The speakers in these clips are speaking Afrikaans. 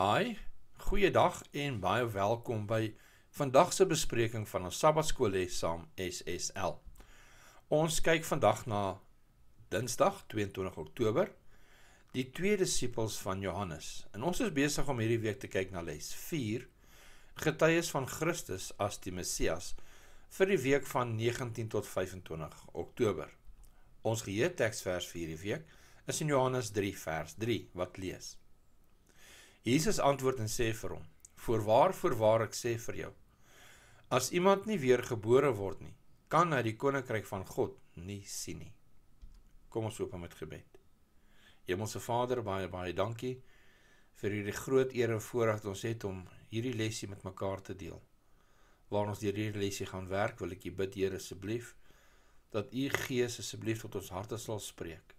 Hi, goeiedag en baie welkom by vandag se bespreking van ons Sabbatskool les saam SSL. Ons kyk vandag na Dinsdag 22 Oktober, die twee disippels van Johannes. En ons is besig om hierdie week te kyk na les 4, getuies van Christus as die Messias vir die week van 19 tot 25 Oktober. Ons geheue teksvers vir hierdie week is in Johannes 3 vers 3 wat lees: Jesus antwoord en sê vir hom: "Voorwaar, voorwaar ek sê vir jou, as iemand nie weergebore word nie, kan hy die koninkryk van God nie sien nie." Kom ons open met gebed. Hemelse Vader, baie baie dankie vir hierdie groot eer en voorreg ons het om hierdie lesie met mekaar te deel. Waar ons deur hierdie lesie gaan werk, wil ek U bid, Here, asseblief dat U Gees asseblief tot ons harte sal spreek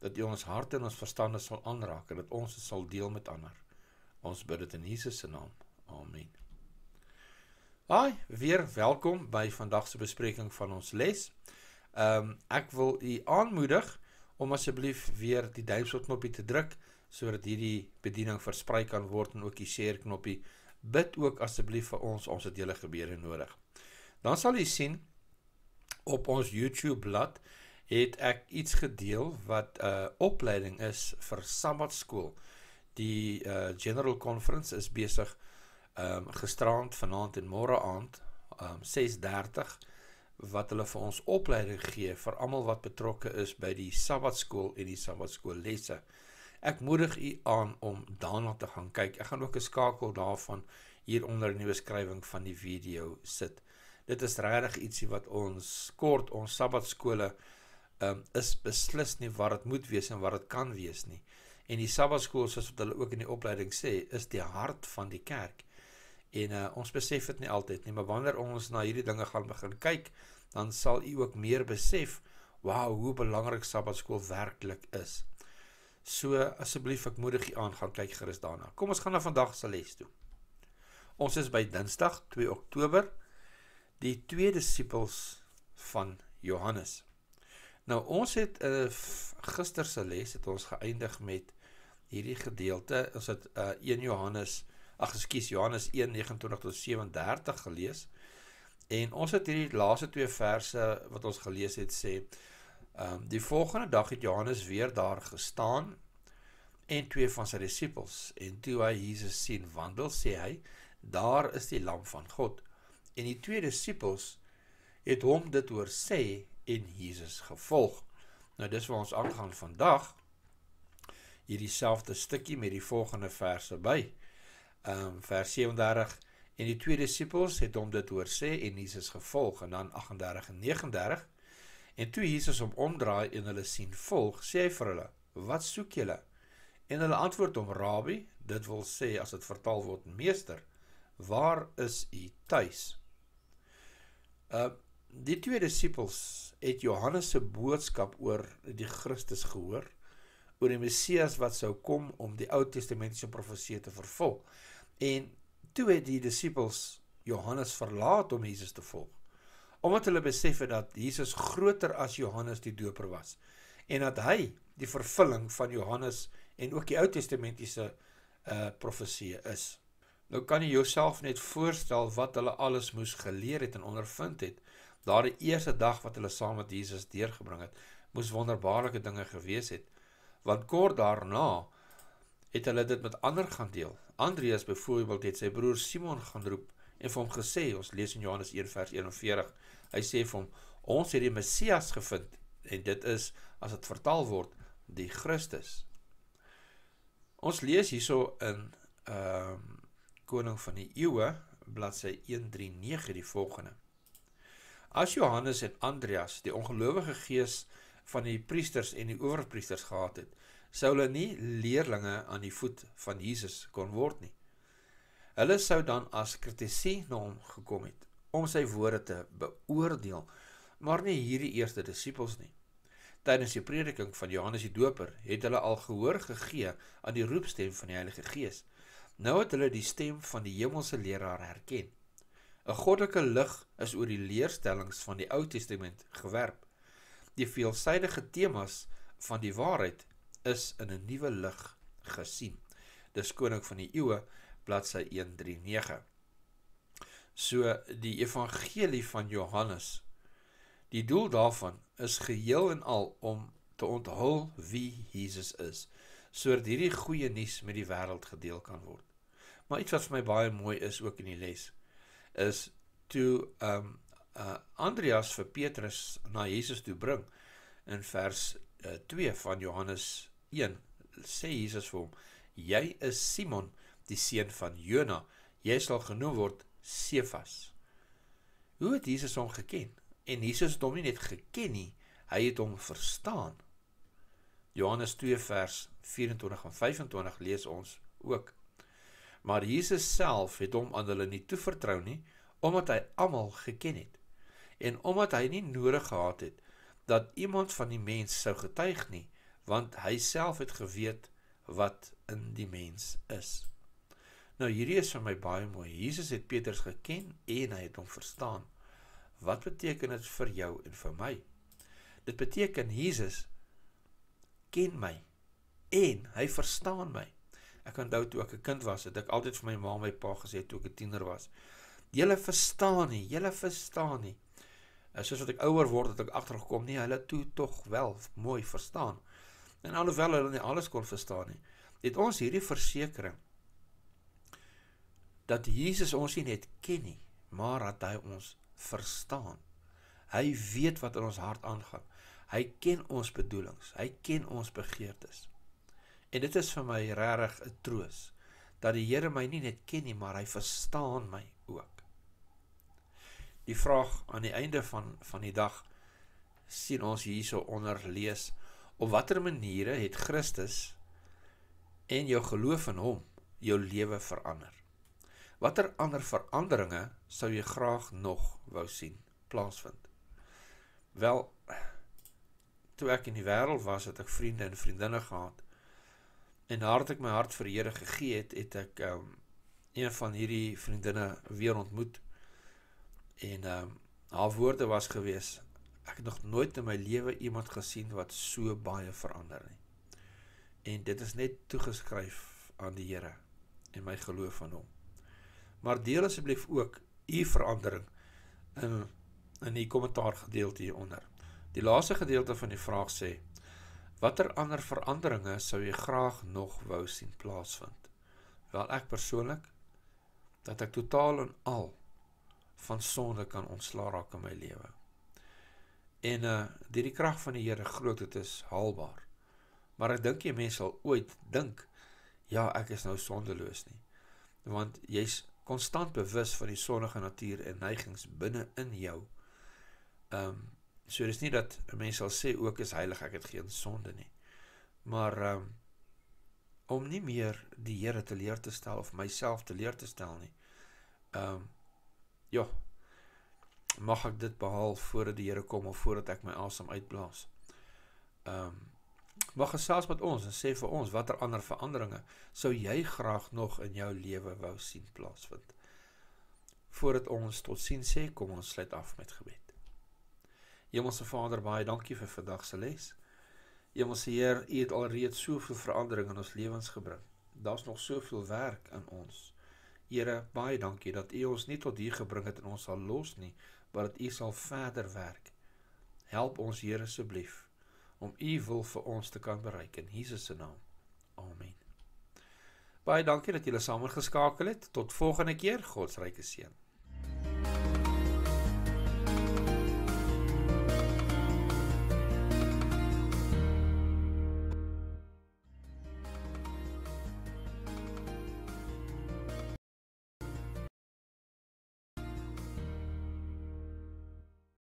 dat U ons harte en ons verstande sal aanraak en dat ons dit sal deel met ander. Ons bid dit in Jesus se naam. Amen. Hi, weer welkom by vandag se bespreking van ons les. Ehm um, ek wil u aanmoedig om asseblief weer die duimpie op die te druk sodat hierdie bediening versprei kan word en ook die share knoppie. Bid ook asseblief vir ons, ons het julle gebede nodig. Dan sal u sien op ons YouTube blad het ek iets gedeel wat 'n uh, eh, opleiding is vir Sabbatskool. Die uh, General Conference is besig um, ehm, gisteravond, vanavond en morgenavond, um, 6.30, wat hulle vir ons opleiding gee vir amal wat betrokke is by die sabbatskool en die sabbatskool lesse. Ek moedig u aan om daarna te gaan kyk. Ek gaan ook een skakel daarvan hieronder in die beskrywing van die video sit. Dit is redig ietsie wat ons kort, ons sabbatskole um, is beslis nie waar het moet wees en waar het kan wees nie. En die Sabbatskool soos wat hulle ook in die opleiding sê, is die hart van die kerk. En uh, ons besef dit nie altyd nie, maar wanneer ons na hierdie dinge gaan begin kyk, dan sal u ook meer besef wow, hoe belangrik Sabbatskool werklik is. So asseblief ek moedig u aan gaan kyk gerus daarna. Kom ons gaan na vandag se les toe. Ons is by Dinsdag 2 Oktober die twee disippels van Johannes. Nou ons het uh, eh, gister se les het ons geëindig met hierdie gedeelte. Ons het uh, eh, 1 Johannes, ag ekskuus, Johannes 1:29 tot 37 gelees. En ons het hierdie laaste twee verse wat ons gelees het sê, ehm um, die volgende dag het Johannes weer daar gestaan en twee van sy disippels en toe hy Jesus sien wandel, sê hy, daar is die lam van God. En die twee disippels het hom dit hoor sê in Jesus gevolg. Nou dis waar ons aangaan vandag hierdie selfde stukkie met die volgende verse by. Ehm um, vers 37 en die twee disippels het hom dit hoor sê en Jesus gevolg en dan 38 en 39 en toe Jesus hom omdraai en hulle sien volg, sê hy vir hulle: "Wat soek julle?" En hulle antwoord hom: "Rabbi," dit wil sê as dit vertaal word meester, "waar is u tuis?" Uh die twee disippels het Johannes se boodskap oor die Christus gehoor, oor die Messias wat sou kom om die Ou Testamentiese profeseë te vervul. En toe het die disippels Johannes verlaat om Jesus te volg. Omdat hulle besef het dat Jesus groter as Johannes die Doper was en dat hy die vervulling van Johannes en ook die Ou Testamentiese uh profeseë is. Nou kan jy jouself net voorstel wat hulle alles moes geleer het en ondervind het daardie eerste dag wat hulle saam met Jesus deurgebring het, moes wonderbaarlike dinge gewees het. Want kort daarna het hulle dit met ander gaan deel. Andreas byvoorbeeld het sy broer Simon gaan roep en vir hom gesê, ons lees in Johannes 1:41. Hy sê vir hom, ons het die Messias gevind en dit is as dit vertaal word, die Christus. Ons lees hierso in ehm um, Koning van die Eeue bladsy 139 die volgende. As Johannes en Andreas die ongelowige gees van die priesters en die owerpriesters gehad het, sou hulle nie leerlinge aan die voet van Jesus kon word nie. Hulle sou dan as kritisie na hom gekom het om sy woorde te beoordeel, maar nie hierdie eerste disippels nie. Tydens die prediking van Johannes die Doper het hulle al gehoor gegee aan die roepstem van die Heilige Gees. Nou het hulle die stem van die hemelse leraar herken. Een goddelike lig is oor die leerstellings van die Oud Testament gewerp. Die veelzijdige themas van die waarheid is in een nieuwe lig gesien. Dis koning van die eeuwe, bladse 139. So die evangelie van Johannes. Die doel daarvan is geheel en al om te onthul wie Jesus is, so dat hierdie goeie nies met die wereld gedeel kan word. Maar iets wat vir my baie mooi is ook in die lesie, is toe ehm um, uh, Andreas vir Petrus na Jesus toe bring in vers uh, eh, 2 van Johannes 1 sê Jesus vir hom jy is Simon die seun van Jona jy sal genoem word Sefas Hoe het Jesus hom geken en Jesus het hom nie net geken nie hy het hom verstaan Johannes 2 vers 24 en 25 lees ons ook maar Jesus self het hom aan hulle nie toevertrou nie omdat hy almal geken het en omdat hy nie nodig gehad het dat iemand van die mens sou getuig nie want hy self het geweet wat in die mens is nou hierdie is vir my baie mooi Jesus het Petrus geken en hy het hom verstaan wat beteken dit vir jou en vir my dit beteken Jesus ken my en hy verstaan my Ek onthou toe ek 'n kind was, het ek altyd vir my ma en my pa gesê toe ek 'n tiener was. Julle verstaan nie, julle verstaan nie. En eh, soos wat ek ouer word, het ek agtergekom nie hulle toe tog wel mooi verstaan. En alhoewel hulle nie alles kon verstaan nie, het ons hierdie versekering dat Jesus ons nie net ken nie, maar dat hy ons verstaan. Hy weet wat in ons hart aangaan. Hy ken ons bedoelings, hy ken ons begeertes. En dit is vir my regtig 'n troos dat die Here my nie net ken nie, maar hy verstaan my ook. Die vraag aan die einde van van die dag sien ons hierso onder lees op watter maniere het Christus en jou geloof in hom jou lewe verander? Watter ander veranderinge sou jy graag nog wou sien plaasvind? Wel toe ek in die wêreld was, het ek vriende en vriendinne gehad en nadat ek my hart vir Here gegee het, het ek um een van hierdie vriendinne weer ontmoet. En um haar woorde was gewees: Ek het nog nooit in my lewe iemand gesien wat so baie verander nie. En dit is net toegeskryf aan die Here en my geloof aan hom. Maar deel asseblief ook u verandering in in die kommentaar gedeelte hieronder. Die laaste gedeelte van die vraag sê: Watter ander veranderinge sou jy graag nog wou sien plaasvind? Wel ek persoonlik dat ek totaal en al van sonde kan ontslaa raak in my lewe. En eh uh, deur die krag van die Here groot dit is haalbaar. Maar ek dink jy mense sal ooit dink ja, ek is nou sondeloos nie. Want jy's konstant bewus van die sondige natuur en neigings binne in jou. Ehm um, So dis nie dat 'n mens sal sê ook is heilig, ek het geen sonde nie. Maar um, om nie meer die Here te leer te stel of myself te leer te stel nie. Ehm um, ja. Mag ek dit behaal voordat die Here kom of voordat ek my asem uitblaas. Ehm um, mag gesels met ons en sê vir ons watter ander veranderinge sou jy graag nog in jou lewe wou sien plaasvind. Voordat ons tot sien sê, kom ons sluit af met gebed. Hemelse Vader, baie dankie vir vandag se les. Hemelse Heer, U het alreeds soveel verandering in ons lewens gebring. Daar's nog soveel werk in ons. Here, baie dankie dat U ons nie tot hier gebring het en ons sal los nie, maar dat U sal verder werk. Help ons, Here, asseblief om U wil vir ons te kan bereik in Jesus se naam. Amen. Baie dankie dat julle saam geskakel het. Tot volgende keer. God se ryke seën.